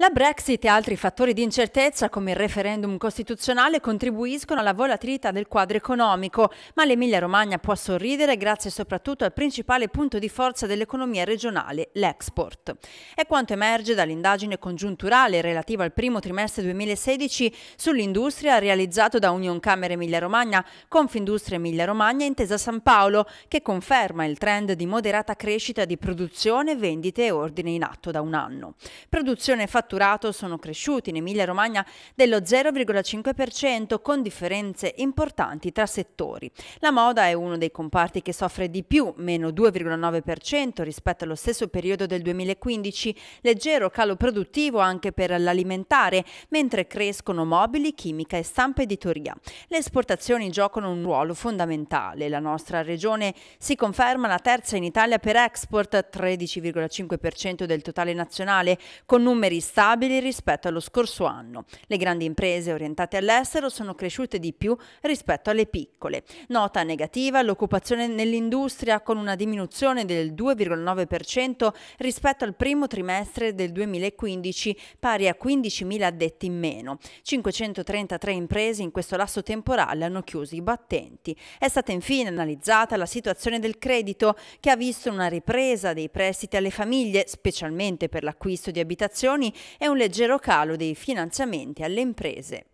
La Brexit e altri fattori di incertezza come il referendum costituzionale contribuiscono alla volatilità del quadro economico, ma l'Emilia Romagna può sorridere grazie soprattutto al principale punto di forza dell'economia regionale, l'export. È quanto emerge dall'indagine congiunturale relativa al primo trimestre 2016 sull'industria realizzato da Union Camera Emilia Romagna, Confindustria Emilia Romagna e Intesa San Paolo, che conferma il trend di moderata crescita di produzione, vendite e ordine in atto da un anno. Produzione fatturata fatturato sono cresciuti in Emilia-Romagna dello 0,5% con differenze importanti tra settori. La moda è uno dei comparti che soffre di più, meno 2,9% rispetto allo stesso periodo del 2015, leggero calo produttivo anche per l'alimentare, mentre crescono mobili, chimica e stampa editoria. Le esportazioni giocano un ruolo fondamentale. La nostra regione si conferma la terza in Italia per export, 13,5% del totale nazionale, con numeri stagionali stabili rispetto allo scorso anno. Le grandi imprese orientate all'estero sono cresciute di più rispetto alle piccole. Nota negativa l'occupazione nell'industria con una diminuzione del 2,9% rispetto al primo trimestre del 2015, pari a 15.000 addetti in meno. 533 imprese in questo lasso temporale hanno chiuso i battenti. È stata infine analizzata la situazione del credito che ha visto una ripresa dei prestiti alle famiglie, specialmente per l'acquisto di abitazioni e un leggero calo dei finanziamenti alle imprese.